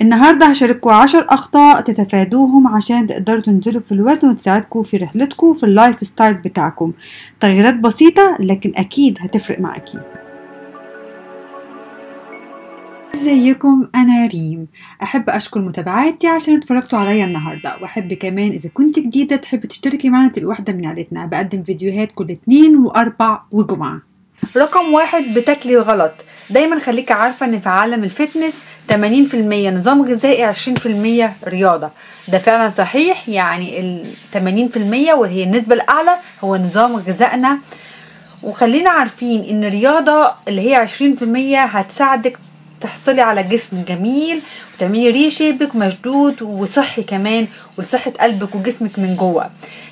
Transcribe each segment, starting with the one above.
النهاردة هشارككوا عشر أخطاء تتفادوهم عشان تقدروا تنزلوا في الوزن وتساعدكم في رحلتكم في اللايف ستايل بتاعكم تغييرات بسيطة لكن أكيد هتفرق معاكي ازيكم انا ريم احب اشكر متابعاتي عشان اتفرجتوا عليا النهارده واحب كمان اذا كنت جديده تحب تشتركي معنا تبقي واحده من عائلتنا بقدم فيديوهات كل اتنين واربع وجمعه رقم واحد بتاكلي غلط دايما خليكي عارفه ان في عالم الفتنس 80% نظام غذائي 20% رياضه ده فعلا صحيح يعني ال 80% وهي النسبه الاعلى هو نظام غذائنا وخلينا عارفين ان الرياضه اللي هي 20% هتساعدك تحصلي على جسم جميل وتعملي ريشيبك مشدود وصحي كمان ولصحه قلبك وجسمك من جوه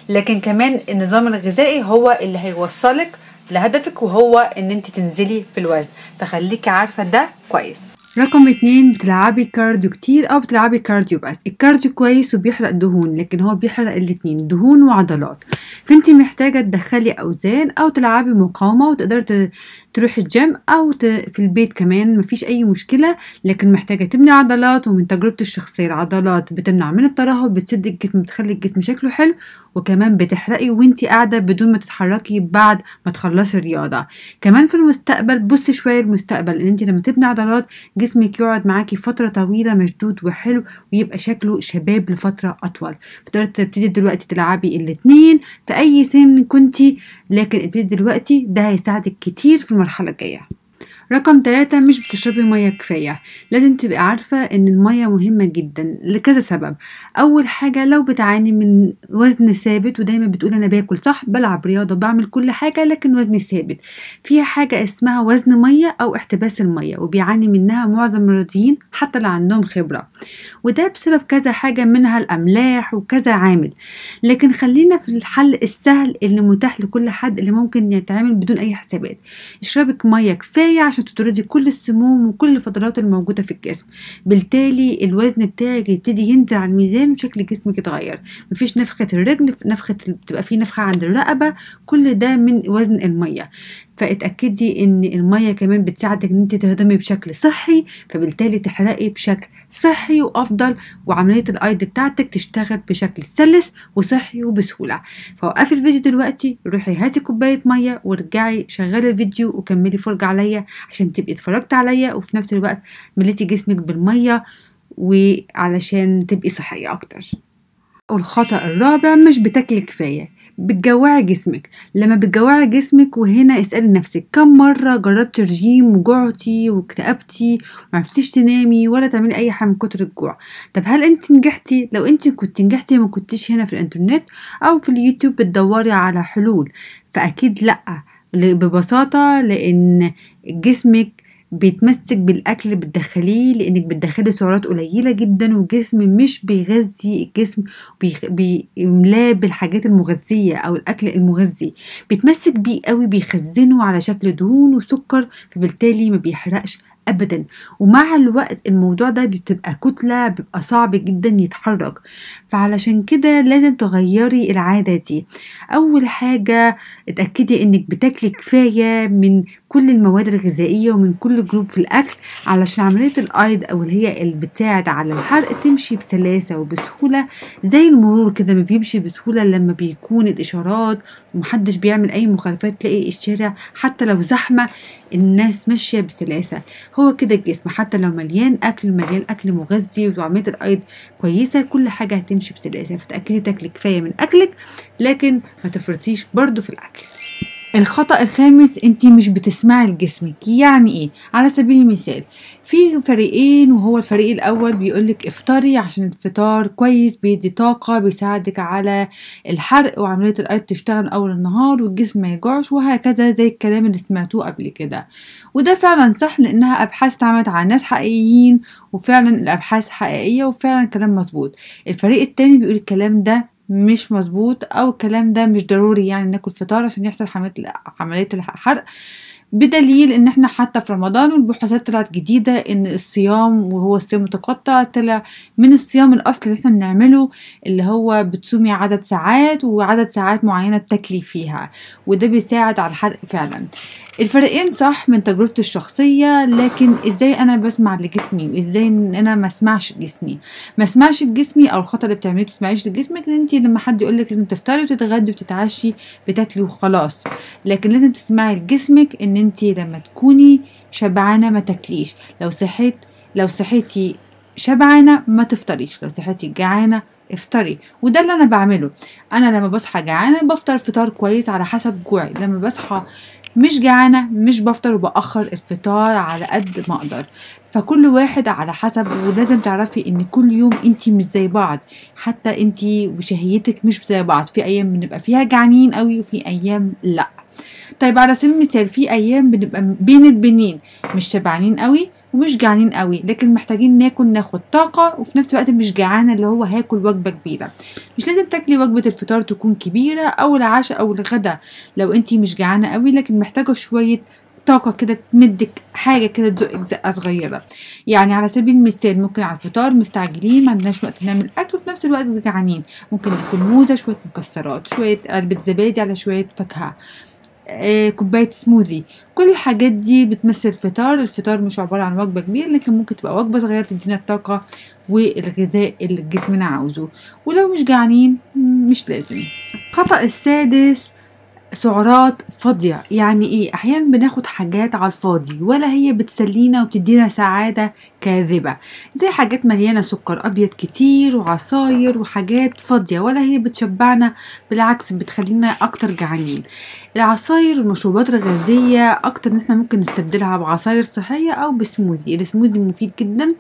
لكن كمان النظام الغذائي هو اللي هيوصلك لهدفك وهو ان انت تنزلي في الوزن فخليكي عارفه ده كويس رقم اتنين بتلعبي كارديو كتير او بتلعبي كارديو بس الكارديو كويس وبيحرق دهون لكن هو بيحرق الاتنين دهون وعضلات فانت محتاجة تدخلي اوزان او تلعبي مقاومة وتقدري تروح الجيم او في البيت كمان مفيش اي مشكله لكن محتاجه تبني عضلات ومن تجربتي الشخصيه العضلات بتمنع من الترهل بتسد الجسم بتخلي الجسم شكله حلو وكمان بتحرقي وانتي قاعده بدون ما تتحركي بعد ما تخلصي الرياضه كمان في المستقبل بصي شويه المستقبل ان انت لما تبني عضلات جسمك يقعد معاكي فتره طويله مشدود وحلو ويبقى شكله شباب لفتره اطول فتقدري تبتدي دلوقتي تلعبي الاتنين في اي سن كنتي لكن ابتدي دلوقتي ده هيساعدك كتير في المرحلة الجاية رقم ثلاثة مش بتشربي مية كفاية لازم تبقي عارفة ان المية مهمة جدا لكذا سبب اول حاجة لو بتعاني من وزن ثابت ودايما بتقول انا باكل صح بلعب رياضة بعمل كل حاجة لكن وزني ثابت فيها حاجة اسمها وزن مية او احتباس المية وبيعاني منها معظم الرياضيين حتى لو عندهم خبرة وده بسبب كذا حاجة منها الاملاح وكذا عامل لكن خلينا في الحل السهل اللي متاح لكل حد اللي ممكن يتعامل بدون اي حسابات اشربك مية كفاية عشان عشان تطردي كل السموم وكل الفضلات الموجوده في الجسم بالتالي الوزن بتاعك يبتدي ينزل عن الميزان وشكل جسمك يتغير مفيش نفخه الرجل نفخه بتبقى في نفخه عند الرقبه كل ده من وزن الميه فاتاكدي ان الميه كمان بتساعدك ان انت تهضمي بشكل صحي فبالتالي تحرقي بشكل صحي وافضل وعمليه الايد بتاعتك تشتغل بشكل سلس وصحي وبسهوله فوقفي الفيديو دلوقتي روحي هاتي كوبايه ميه وارجعي شغلي الفيديو وكملي فرجه عليا عشان تبقي اتفرجت عليا وفي نفس الوقت مليتي جسمك بالميه وعلشان تبقي صحيه اكتر والخطأ الرابع مش بتاكلي كفاية بتجوعي جسمك لما بتجوعي جسمك وهنا اسألي نفسك كم مرة جربتي رجيم وجعتي واكتئبتي ومعرفتيش تنامي ولا تعملي أي حاجة من كتر الجوع طب هل انت نجحتي لو انت كنت نجحتي ما كنتش هنا في الانترنت أو في اليوتيوب بتدوري على حلول فأكيد لأ ببساطة لأن جسمك بيتمسك بالاكل بتدخليه لانك بتدخلي سعرات قليله جدا وجسم مش بيغذي الجسم بيملاه بالحاجات المغذيه او الاكل المغذي بيتمسك بيه قوي بيخزنه على شكل دهون وسكر فبالتالي ما بيحرقش ابدا ومع الوقت الموضوع ده بتبقى كتله بيبقى صعب جدا يتحرك فعلشان كده لازم تغيري العاده دي اول حاجه اتاكدي انك بتاكلي كفايه من كل المواد الغذائيه ومن كل جروب في الاكل علشان عمليه الايد او اللي هي اللي بتساعد على الحرق تمشي بسلاسه وبسهوله زي المرور كده ما بيمشي بسهوله لما بيكون الاشارات ومحدش بيعمل اي مخالفات تلاقي الشارع حتى لو زحمه الناس ماشيه بسلاسه هو كده الجسم حتى لو مليان اكل مليان اكل مغذي وطعميه الايض كويسه كل حاجه هتمشي بسلاسه فتاكدي تاكلي كفايه من اكلك لكن ما تفرطيش برده في الاكل الخطأ الخامس انت مش بتسمعي لجسمك يعني ايه على سبيل المثال في فريقين وهو الفريق الاول بيقولك افطري عشان الفطار كويس بيدي طاقة بيساعدك على الحرق وعملية الأيض تشتغل اول النهار والجسم ما يجوعش وهكذا زي الكلام اللي سمعتوه قبل كده وده فعلا صح لانها ابحاث اتعملت على ناس حقيقيين وفعلا الابحاث حقيقية وفعلا كلام مظبوط الفريق التاني بيقول الكلام ده مش مظبوط او الكلام ده مش ضروري يعني ناكل فطار عشان يحصل عمليه الحرق بدليل ان احنا حتى في رمضان والبحوثات طلعت جديدة ان الصيام وهو الصيام المتقطع طلع من الصيام الاصل اللي احنا بنعمله اللي هو بتصومي عدد ساعات وعدد ساعات معينة بتاكلي فيها وده بيساعد على الحرق فعلا الفريقين صح من تجربتي الشخصية لكن ازاي انا بسمع لجسمي وازاي ان انا ما اسمعش لجسمي ما اسمعش لجسمي او الخطأ اللي بتعمليه تسمعيش لجسمك ان انت لما حد يقول لك لازم تفطري وتتغدي وتتعشي بتاكلي وخلاص لكن لازم تسمعي لجسمك ان انت لما تكوني شبعانة ما تاكليش لو صحيت لو صحيتي شبعانة ما تفطريش لو صحيتي جعانة افطري وده اللي انا بعمله انا لما بصحى جعانه بفطر فطار كويس على حسب جوعي لما بصحى مش جعانه مش بفطر وباخر الفطار على قد ما اقدر فكل واحد على حسب ولازم تعرفي ان كل يوم انت مش زي بعض حتى انت وشهيتك مش زي بعض في ايام بنبقى فيها جعانين قوي وفي ايام لا طيب على سبيل المثال في ايام بنبقى بين البنين مش شبعانين قوي ومش جعانين قوي لكن محتاجين ناكل ناخد طاقة وفي نفس الوقت مش جعانة اللي هو هاكل وجبة كبيرة مش لازم تاكلي وجبة الفطار تكون كبيرة أو العشاء أو الغدا لو انتي مش جعانة قوي لكن محتاجة شوية طاقة كده تمدك حاجة كده تزقك زقة صغيرة يعني على سبيل المثال ممكن على الفطار مستعجلين ما عندناش وقت نعمل أكل وفي نفس الوقت جعانين ممكن ناكل موزة شوية مكسرات شوية علبة زبادي على شوية فاكهة آه، كوبايه سموذي كل الحاجات دي بتمثل فطار الفطار مش عباره عن وجبه كبيره لكن ممكن تبقى وجبه صغيره تدينا الطاقه والغذاء اللي جسمنا عاوزه ولو مش جعانين مش لازم الخطا السادس سعرات فاضية يعني ايه احيانا بناخد حاجات على الفاضي ولا هي بتسلينا وبتدينا سعادة كاذبة زي حاجات مليانة سكر ابيض كتير وعصاير وحاجات فاضية ولا هي بتشبعنا بالعكس بتخلينا اكتر جعانين العصاير والمشروبات الغازية اكتر ان احنا ممكن نستبدلها بعصاير صحية او بسموزي السموزي مفيد جدا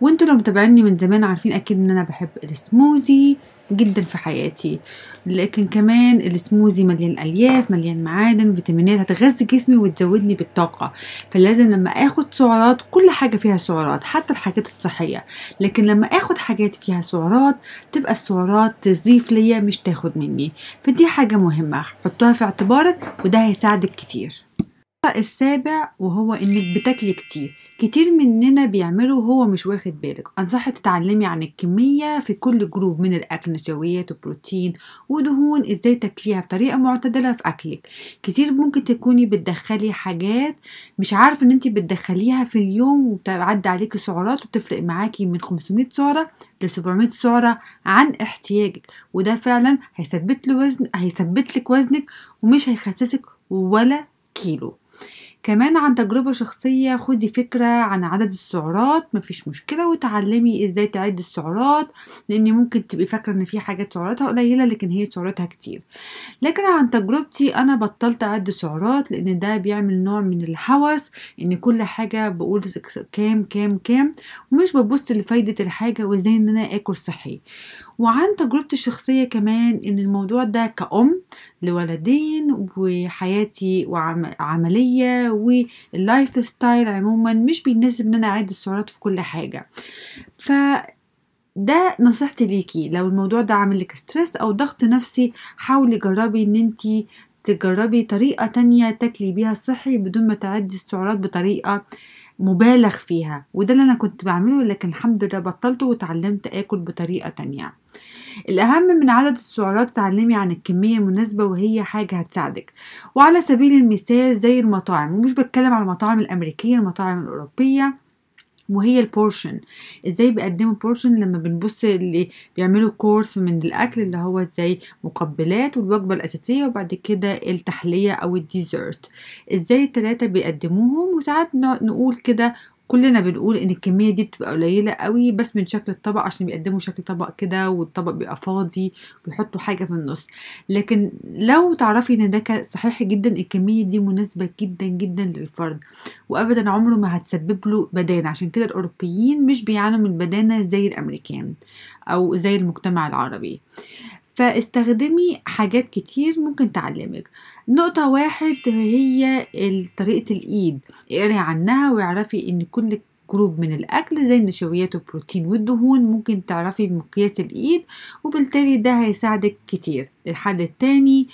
وانتوا لو متابعيني من زمان عارفين اكيد ان انا بحب السموزي جدا في حياتي لكن كمان السموزي مليان الياف مليان معادن فيتامينات هتغذي جسمي وتزودني بالطاقه فلازم لما اخد سعرات كل حاجه فيها سعرات حتى الحاجات الصحيه لكن لما اخد حاجات فيها سعرات تبقى السعرات تضيف ليا مش تاخد مني فدي حاجه مهمه حطها في اعتبارك وده هيساعدك كتير السابع وهو انك بتاكلي كتير كتير مننا بيعمله وهو مش واخد بالك انصحك تتعلمي عن الكميه في كل جروب من الاكل نشويات وبروتين ودهون ازاي تاكليها بطريقه معتدله في اكلك كتير ممكن تكوني بتدخلي حاجات مش عارفه ان انت بتدخليها في اليوم وبتعد عليكي سعرات وبتفرق معاكي من 500 سعره ل 700 سعره عن احتياجك وده فعلا هيثبت لك وزن هيثبت لك وزنك ومش هيخسسك ولا كيلو كمان عن تجربة شخصية خدي فكرة عن عدد السعرات مفيش مشكلة وتعلمي ازاي تعد السعرات لان ممكن تبقي فاكرة ان في حاجات سعراتها قليلة لكن هي سعراتها كتير لكن عن تجربتي انا بطلت اعد سعرات لان ده بيعمل نوع من الحوس ان كل حاجة بقول كام كام كام ومش ببص لفايدة الحاجة وازاي ان انا اكل صحي وعن تجربتي الشخصية كمان إن الموضوع ده كأم لولدين وحياتي وعملية واللايف ستايل عموما مش بيناسب إن أنا أعد السعرات في كل حاجة ف ده نصيحتي ليكي لو الموضوع ده عامل لك ستريس او ضغط نفسي حاولي جربي ان انتي تجربي طريقة تانية تاكلي بيها صحي بدون ما تعدي السعرات بطريقة مبالغ فيها وده اللي أنا كنت بعمله لكن الحمد لله بطلته وتعلمت آكل بطريقة تانية الأهم من عدد السعرات تعلمي عن الكمية المناسبة وهي حاجة هتساعدك وعلى سبيل المثال زي المطاعم ومش بتكلم عن المطاعم الأمريكية المطاعم الأوروبية وهي البورشن ازاي بيقدموا بورشن لما بنبص اللي بيعملوا كورس من الاكل اللي هو ازاي مقبلات والوجبه الاساسيه وبعد كده التحليه او الديزرت ازاي التلاته بيقدموهم وساعات نقول كده كلنا بنقول ان الكميه دي بتبقى قليله قوي بس من شكل الطبق عشان بيقدموا شكل طبق كده والطبق بيبقى فاضي ويحطوا حاجه في النص لكن لو تعرفي ان ده صحيح جدا الكميه دي مناسبه جدا جدا للفرد وابدا عمره ما هتسبب له بدانه عشان كده الاوروبيين مش بيعانوا من البدانه زي الامريكان او زي المجتمع العربي فاستخدمي حاجات كتير ممكن تعلمك نقطة واحد هي طريقة الإيد اقري عنها واعرفي إن كل جروب من الأكل زي النشويات والبروتين والدهون ممكن تعرفي مقياس الإيد وبالتالي ده هيساعدك كتير الحل التاني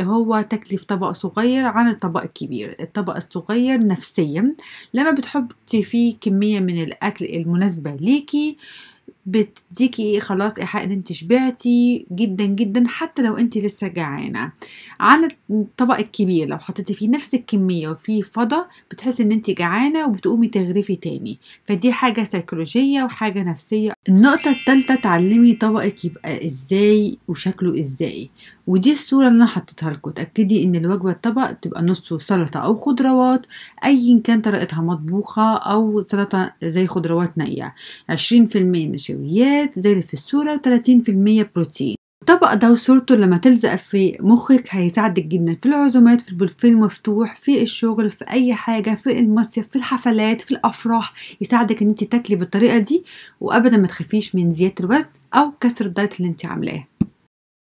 هو تكلف طبق صغير عن الطبق الكبير الطبق الصغير نفسيا لما بتحطي فيه كمية من الأكل المناسبة ليكي آه بتديكي خلاص ايحاء ان انت شبعتي جدا جدا حتى لو انت لسه جعانه على الطبق الكبير لو حطيتي فيه نفس الكميه وفيه فضى بتحسي ان انت جعانه وبتقومي تغرفي تاني فدي حاجه سيكولوجيه وحاجه نفسيه النقطه الثالثه اتعلمي طبقك يبقى ازاي وشكله ازاي ودي الصورة اللي أنا حطيتها لكم اتأكدي إن الوجبة الطبق تبقى نصه سلطة أو خضروات أيا كان طريقتها مطبوخة أو سلطة زي خضروات نقية عشرين في المية نشويات زي اللي في الصورة وتلاتين في المية بروتين الطبق ده وصورته لما تلزق في مخك هيساعدك جدا في العزومات في المفتوح في الشغل في اي حاجه في المصيف في الحفلات في الافراح يساعدك ان انت تاكلي بالطريقه دي وابدا ما تخافيش من زياده الوزن او كسر الدايت اللي انت عاملاه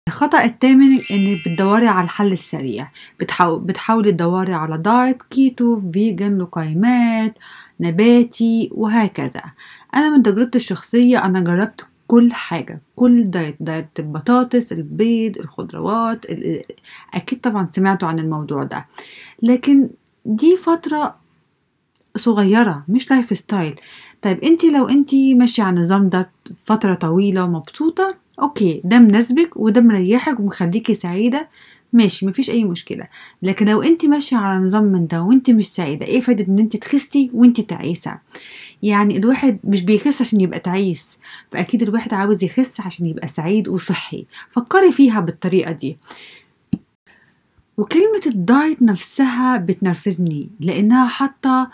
الخطأ الثامن انك بتدوري على الحل السريع بتحاول بتحاولي تدوري على دايت كيتو فيجن لقيمات نباتي وهكذا انا من تجربتي الشخصية انا جربت كل حاجة كل دايت دايت البطاطس البيض الخضروات اكيد طبعا سمعتوا عن الموضوع ده لكن دي فترة صغيرة مش لايف ستايل طيب انت لو انت ماشية على النظام ده فترة طويلة ومبسوطة اوكي ده مناسبك وده مريحك ومخليكي سعيده ماشي مفيش اي مشكله لكن لو انت ماشيه على نظام من ده وانت مش سعيده ايه فايده ان انت تخسي وانت تعيسه يعني الواحد مش بيخس عشان يبقى تعيس فاكيد الواحد عاوز يخس عشان يبقى سعيد وصحي فكري فيها بالطريقه دي وكلمة الدايت نفسها بتنرفزني لأنها حاطة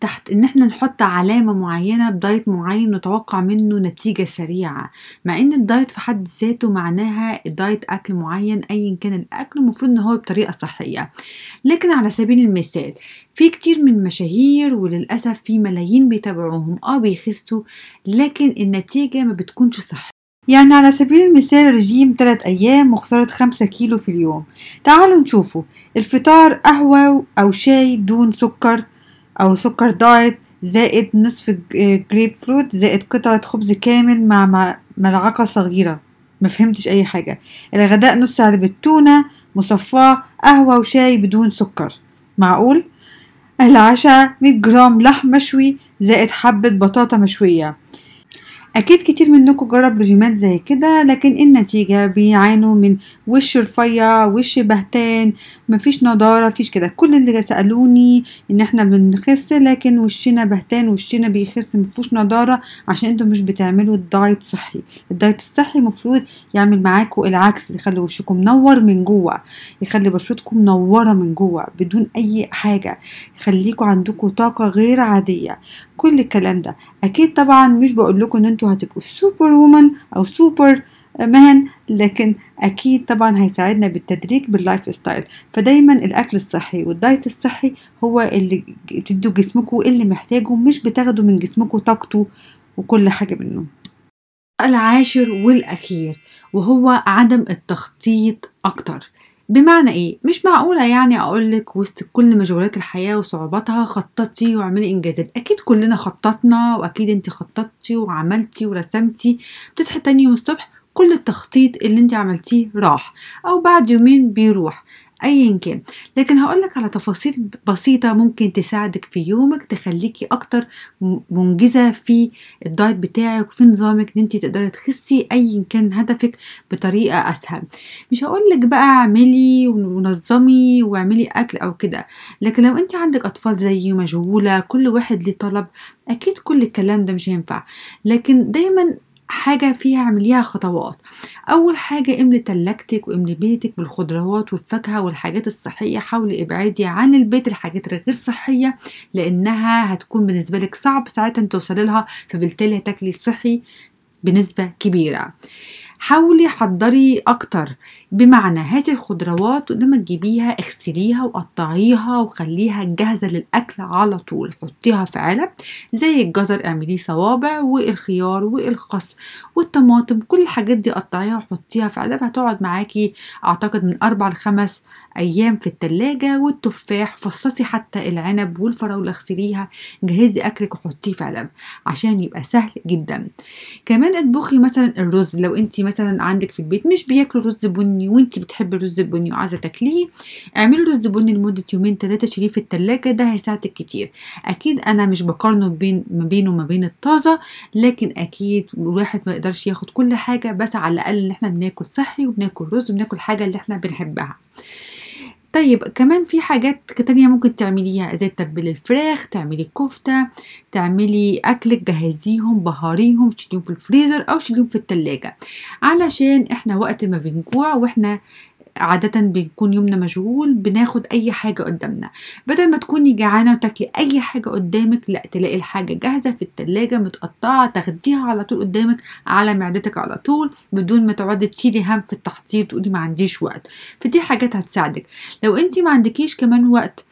تحت ان احنا نحط علامة معينة بدايت معين نتوقع منه نتيجة سريعة مع ان الدايت في حد ذاته معناها الدايت اكل معين ايا كان الاكل المفروض ان هو بطريقة صحية لكن على سبيل المثال في كتير من المشاهير وللأسف في ملايين بيتابعوهم اه بيخسوا لكن النتيجة ما بتكونش صحية يعني على سبيل المثال رجيم 3 أيام وخسارة 5 كيلو في اليوم تعالوا نشوفه الفطار قهوة أو شاي دون سكر أو سكر دايت زائد نصف جريب فروت زائد قطعة خبز كامل مع ملعقة صغيرة ما فهمتش أي حاجة الغداء نص علبة تونة مصفاة قهوة وشاي بدون سكر معقول؟ العشاء 100 جرام لحم مشوي زائد حبة بطاطا مشوية أكيد كتير منكم جرب رجيمات زي كده لكن النتيجة بيعانوا من وش رفيع وش بهتان مفيش نضارة مفيش كده كل اللي سألوني إن احنا بنخس لكن وشنا بهتان وشنا بيخس مفيش نضارة عشان انتوا مش بتعملوا الدايت صحي الدايت الصحي المفروض يعمل معاكم العكس يخلي وشكم منور من جوه يخلي بشرتكم منورة من جوه بدون أي حاجة يخليكم عندكم طاقة غير عادية كل الكلام ده اكيد طبعا مش بقول لكم ان انتوا هتبقوا سوبر وومن او سوبر مهن لكن اكيد طبعا هيساعدنا بالتدريج باللايف ستايل فدايما الاكل الصحي والدايت الصحي هو اللي بتدوا جسمكم اللي محتاجه مش بتاخدوا من جسمكم طاقته وكل حاجه منه العاشر والاخير وهو عدم التخطيط اكتر بمعنى ايه مش معقوله يعني اقول لك وسط كل مشغولات الحياه وصعوباتها خططي واعملي انجازات اكيد كلنا خططنا واكيد انت خططتي وعملتي ورسمتي بتصحي تاني يوم الصبح كل التخطيط اللي انت عملتيه راح او بعد يومين بيروح أيا كان لكن هقولك على تفاصيل بسيطة ممكن تساعدك في يومك تخليكي أكتر منجزة في الدايت بتاعك وفي نظامك إن أنت تقدري تخسي أيا كان هدفك بطريقة أسهل مش هقولك بقى اعملي ونظمي واعملي أكل أو كده لكن لو أنت عندك أطفال زيي مشغولة كل واحد ليه طلب أكيد كل الكلام ده مش هينفع لكن دايما حاجة فيها اعمليها خطوات أول حاجة املي تلاجتك واملي بيتك بالخضروات والفاكهة والحاجات الصحية حاولي ابعدي عن البيت الحاجات الغير صحية لأنها هتكون بالنسبة لك صعب ساعتها توصلي لها فبالتالي هتاكلي صحي بنسبة كبيرة حاولي حضري اكتر بمعنى هاتي الخضروات ولما تجيبيها اغسليها وقطعيها وخليها جاهزه للاكل على طول حطيها في علب زي الجزر اعمليه صوابع والخيار والخس والطماطم كل الحاجات دي قطعيها وحطيها في علب هتقعد معاكي اعتقد من اربع لخمس ايام في التلاجة والتفاح فصصي حتى العنب والفراولة اغسليها جهزي اكلك وحطيه في علب عشان يبقى سهل جدا كمان اطبخي مثلا الرز لو انت مثلا عندك في البيت مش بياكلوا رز بني وانت بتحبي الرز البني وعايزه تاكليه اعملي رز بني لمده يومين ثلاثه شيليه في التلاجة ده هيساعدك كتير اكيد انا مش بقارنه بين ما بينه وما بين الطازه لكن اكيد الواحد ما يقدرش ياخد كل حاجه بس على الاقل ان احنا بناكل صحي وبناكل رز وبناكل حاجه اللي احنا بنحبها طيب كمان في حاجات تانية ممكن تعمليها زي تتبلي الفراخ تعملي كفتة تعملي أكلك جهزيهم بهاريهم شيليهم في الفريزر أو شيليهم في التلاجة علشان احنا وقت ما بنجوع واحنا عادة بيكون يومنا مشغول بناخد أي حاجة قدامنا بدل ما تكوني جعانة وتاكلي أي حاجة قدامك لا تلاقي الحاجة جاهزة في التلاجة متقطعة تاخديها على طول قدامك على معدتك على طول بدون ما تقعدي تشيلي هم في التحضير تقولي ما عنديش وقت فدي حاجات هتساعدك لو انت ما عندكيش كمان وقت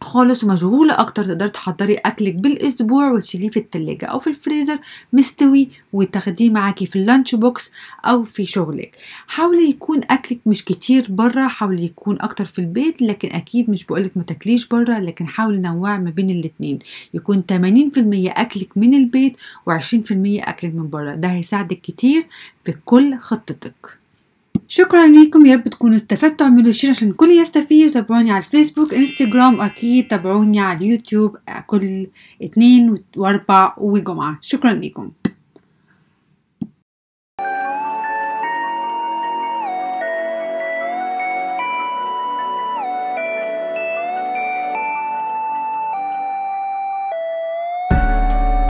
خالص ومشغولة أكتر تقدر تحضري أكلك بالأسبوع وتشيليه في التلاجة أو في الفريزر مستوي وتاخديه معاكي في اللانش بوكس أو في شغلك حاولي يكون أكلك مش كتير بره حاولي يكون أكتر في البيت لكن أكيد مش بقولك ما تاكليش بره لكن حاولي نوع ما بين الاتنين يكون 80% أكلك من البيت و20% أكلك من بره ده هيساعدك كتير في كل خطتك شكرا ليكم يا رب تكونوا استفدتوا اعملوا شير عشان الكل يستفيد وتابعوني على الفيسبوك انستغرام اكيد تابعوني على اليوتيوب كل اتنين واربع وجمعة شكرا ليكم